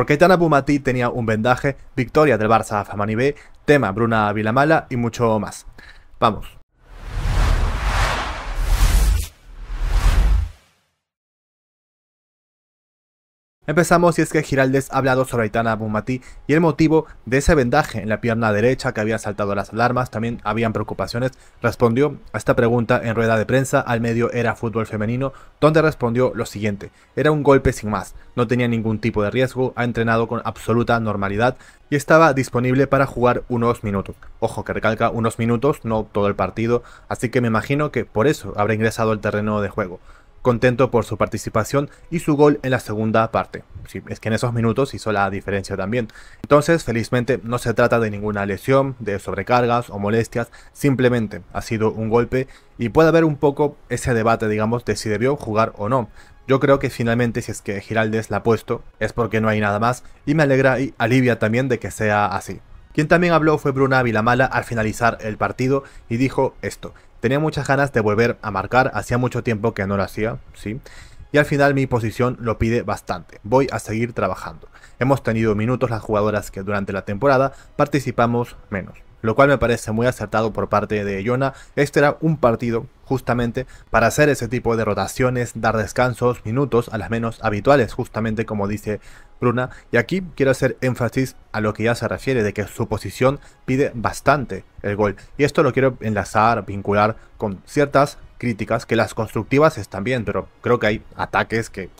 Porque Tana Bumati tenía un vendaje, victoria del Barça a Famani tema Bruna Vilamala y mucho más. Vamos, Empezamos y es que Giraldes ha hablado sobre Aitana Bumati y el motivo de ese vendaje en la pierna derecha que había saltado las alarmas, también habían preocupaciones, respondió a esta pregunta en rueda de prensa al medio Era Fútbol Femenino, donde respondió lo siguiente, era un golpe sin más, no tenía ningún tipo de riesgo, ha entrenado con absoluta normalidad y estaba disponible para jugar unos minutos. Ojo que recalca unos minutos, no todo el partido, así que me imagino que por eso habrá ingresado al terreno de juego contento por su participación y su gol en la segunda parte. si es que en esos minutos hizo la diferencia también. Entonces, felizmente, no se trata de ninguna lesión, de sobrecargas o molestias, simplemente ha sido un golpe y puede haber un poco ese debate, digamos, de si debió jugar o no. Yo creo que finalmente si es que Giraldes la ha puesto es porque no hay nada más y me alegra y alivia también de que sea así. Quien también habló fue Bruna Vilamala al finalizar el partido y dijo esto. Tenía muchas ganas de volver a marcar, hacía mucho tiempo que no lo hacía, sí. Y al final mi posición lo pide bastante, voy a seguir trabajando. Hemos tenido minutos las jugadoras que durante la temporada participamos menos lo cual me parece muy acertado por parte de Yona. Este era un partido justamente para hacer ese tipo de rotaciones, dar descansos, minutos a las menos habituales, justamente como dice Bruna. Y aquí quiero hacer énfasis a lo que ya se refiere, de que su posición pide bastante el gol. Y esto lo quiero enlazar, vincular con ciertas críticas, que las constructivas están bien, pero creo que hay ataques que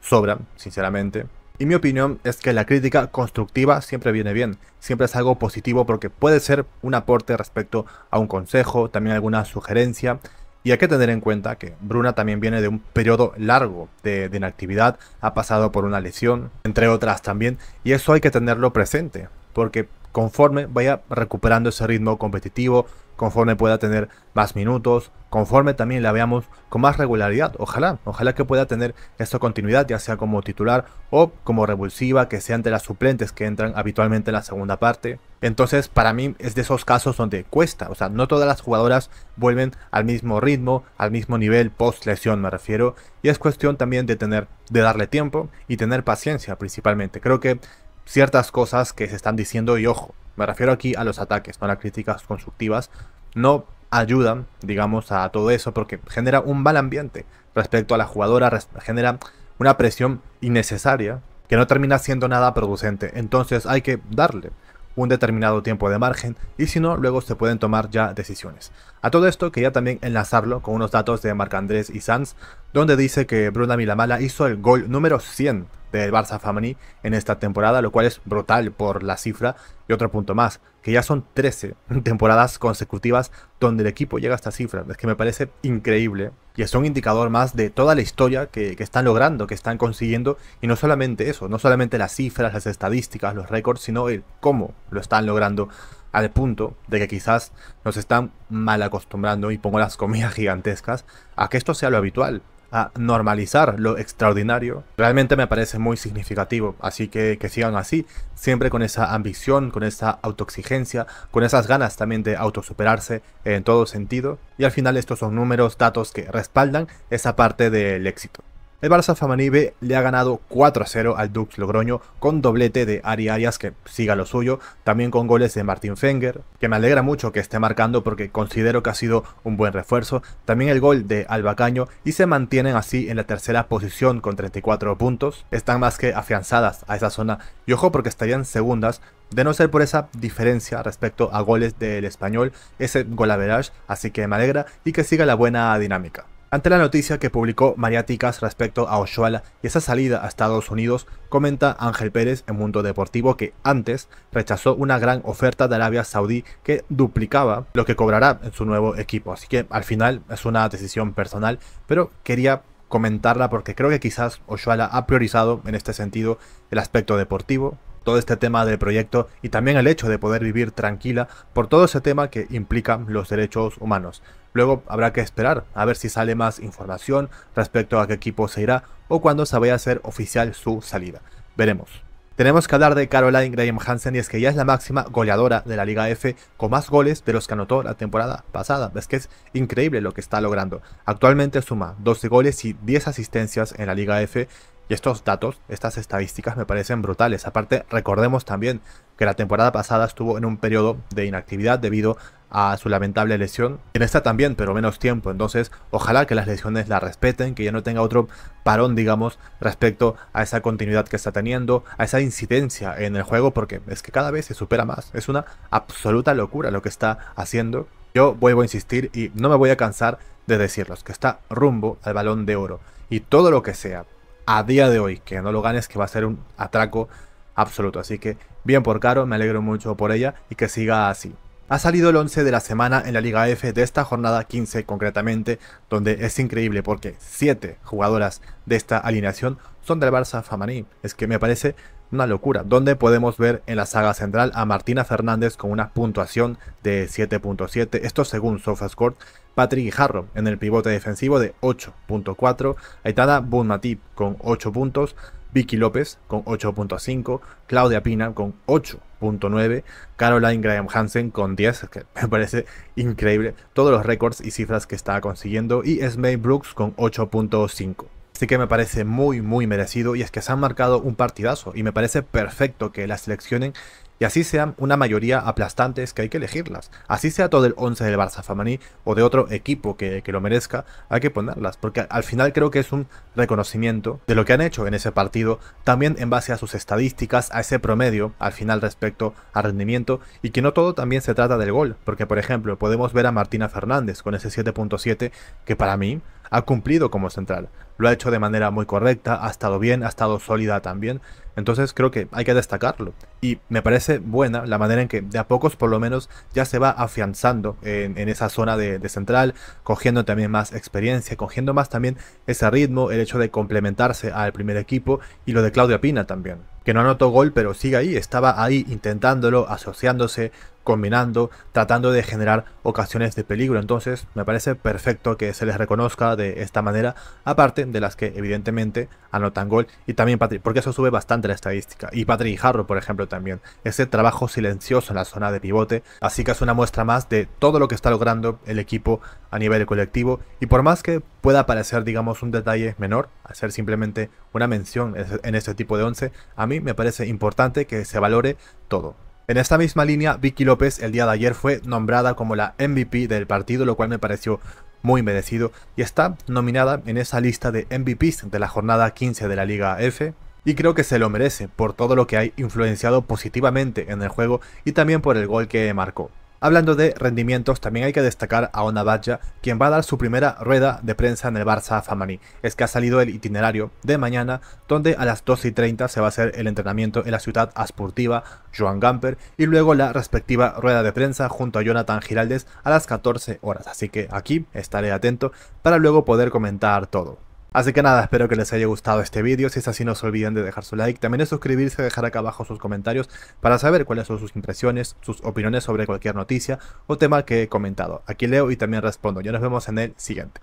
sobran, sinceramente. Y mi opinión es que la crítica constructiva siempre viene bien, siempre es algo positivo porque puede ser un aporte respecto a un consejo, también alguna sugerencia. Y hay que tener en cuenta que Bruna también viene de un periodo largo de, inactividad, ha pasado por una lesión, entre otras también, y eso hay que tenerlo presente, porque conforme vaya recuperando ese ritmo competitivo, conforme pueda tener más minutos, conforme también la veamos con más regularidad. Ojalá, ojalá que pueda tener esa continuidad, ya sea como titular o como revulsiva, que sean de las suplentes que entran habitualmente en la segunda parte. Entonces, para mí es de esos casos donde cuesta, o sea, no todas las jugadoras vuelven al mismo ritmo, al mismo nivel post lesión, me refiero, y es cuestión también de tener, de darle tiempo y tener paciencia principalmente. Creo que ciertas cosas que se están diciendo y ojo, me refiero aquí a los ataques, no a las críticas constructivas, no ayudan, digamos, a todo eso porque genera un mal ambiente respecto a la jugadora, genera una presión innecesaria que no termina siendo nada producente, entonces hay que darle un determinado tiempo de margen y si no, luego se pueden tomar ya decisiones. A todo esto quería también enlazarlo con unos datos de Marc Andrés y Sanz, donde dice que Bruna Milamala hizo el gol número 100 del Barça Family en esta temporada, lo cual es brutal por la cifra. Y otro punto más, que ya son 13 temporadas consecutivas donde el equipo llega a esta cifra. Es que me parece increíble. Y es un indicador más de toda la historia que, que están logrando, que están consiguiendo. Y no solamente eso, no solamente las cifras, las estadísticas, los récords, sino el cómo lo están logrando al punto de que quizás nos están mal acostumbrando, y pongo las comillas gigantescas, a que esto sea lo habitual, a normalizar lo extraordinario, realmente me parece muy significativo. Así que que sigan así, siempre con esa ambición, con esa autoexigencia, con esas ganas también de autosuperarse en todo sentido. Y al final estos son números, datos que respaldan esa parte del éxito. El Barça Famanibe B le ha ganado 4-0 al Dux Logroño con doblete de Ari Arias que siga lo suyo, también con goles de Martín Fenger, que me alegra mucho que esté marcando porque considero que ha sido un buen refuerzo, también el gol de Albacaño y se mantienen así en la tercera posición con 34 puntos, están más que afianzadas a esa zona y ojo porque estarían segundas de no ser por esa diferencia respecto a goles del español, ese verage. así que me alegra y que siga la buena dinámica. Ante la noticia que publicó María respecto a Oshuala y esa salida a Estados Unidos, comenta Ángel Pérez en Mundo Deportivo que antes rechazó una gran oferta de Arabia Saudí que duplicaba lo que cobrará en su nuevo equipo. Así que al final es una decisión personal, pero quería comentarla porque creo que quizás Oshuala ha priorizado en este sentido el aspecto deportivo, todo este tema del proyecto y también el hecho de poder vivir tranquila por todo ese tema que implica los derechos humanos. Luego habrá que esperar a ver si sale más información respecto a qué equipo se irá o cuándo se vaya a hacer oficial su salida. Veremos. Tenemos que hablar de Caroline Graham Hansen y es que ya es la máxima goleadora de la Liga F con más goles de los que anotó la temporada pasada. Es que es increíble lo que está logrando. Actualmente suma 12 goles y 10 asistencias en la Liga F y estos datos, estas estadísticas me parecen brutales. Aparte, recordemos también que la temporada pasada estuvo en un periodo de inactividad debido a a su lamentable lesión. En esta también, pero menos tiempo. Entonces, ojalá que las lesiones la respeten, que ya no tenga otro parón, digamos, respecto a esa continuidad que está teniendo, a esa incidencia en el juego, porque es que cada vez se supera más. Es una absoluta locura lo que está haciendo. Yo vuelvo a insistir y no me voy a cansar de decirlos, que está rumbo al balón de oro. Y todo lo que sea, a día de hoy, que no lo ganes, que va a ser un atraco absoluto. Así que bien por Caro, me alegro mucho por ella y que siga así. Ha salido el 11 de la semana en la Liga F de esta jornada 15 concretamente, donde es increíble porque 7 jugadoras de esta alineación son del Barça Famaní. Es que me parece una locura, donde podemos ver en la saga central a Martina Fernández con una puntuación de 7.7, esto según SofaScore, Patrick Harrow en el pivote defensivo de 8.4, Aitana Bunmatip con 8 puntos, Vicky López con 8.5, Claudia Pina con 8.9, Caroline Graham Hansen con 10, que me parece increíble todos los récords y cifras que está consiguiendo, y Esme Brooks con 8.5. Así que me parece muy, muy merecido y es que se han marcado un partidazo y me parece perfecto que las seleccionen y así sean una mayoría aplastantes que hay que elegirlas. Así sea todo el 11 del Barça Famaní o de otro equipo que, que, lo merezca, hay que ponerlas, porque al final creo que es un reconocimiento de lo que han hecho en ese partido, también en base a sus estadísticas, a ese promedio al final respecto al rendimiento, y que no todo también se trata del gol, porque por ejemplo podemos ver a Martina Fernández con ese 7.7 que para mí ha cumplido como central. Lo ha hecho de manera muy correcta, ha estado bien, ha estado sólida también. Entonces creo que hay que destacarlo. Y me parece buena la manera en que de a pocos por lo menos ya se va afianzando en, esa zona de, de, central, cogiendo también más experiencia, cogiendo más también ese ritmo, el hecho de complementarse al primer equipo y lo de Claudia Pina también. Que no anotó gol, pero sigue ahí, estaba ahí intentándolo, asociándose, combinando, tratando de generar ocasiones de peligro. Entonces me parece perfecto que se les reconozca de esta manera, aparte de las que evidentemente anotan gol y también Patrick, porque eso sube bastante la estadística. Y Patrick Jarro, por ejemplo, también. Ese trabajo silencioso en la zona de pivote, así que es una muestra más de todo lo que está logrando el equipo a nivel colectivo y por más que pueda parecer, digamos, un detalle menor, hacer simplemente una mención en este tipo de once, a mí me parece importante que se valore todo. En esta misma línea, Vicky López el día de ayer fue nombrada como la MVP del partido, lo cual me pareció muy merecido, y está nominada en esa lista de MVPs de la jornada 15 de la Liga F, y creo que se lo merece por todo lo que ha influenciado positivamente en el juego y también por el gol que marcó. Hablando de rendimientos, también hay que destacar a Ona quien va a dar su primera rueda de prensa en el Barça Famani. Es que ha salido el itinerario de mañana, donde a las 12 y 30 se va a hacer el entrenamiento en la ciudad asportiva Joan Gamper y luego la respectiva rueda de prensa junto a Jonathan Giraldes a las 14 horas. Así que aquí estaré atento para luego poder comentar todo. Así que nada, espero que les haya gustado este vídeo, si es así no se olviden de dejar su like, también de suscribirse, y dejar acá abajo sus comentarios para saber cuáles son sus impresiones, sus opiniones sobre cualquier noticia o tema que he comentado. Aquí leo y también respondo, ya nos vemos en el siguiente.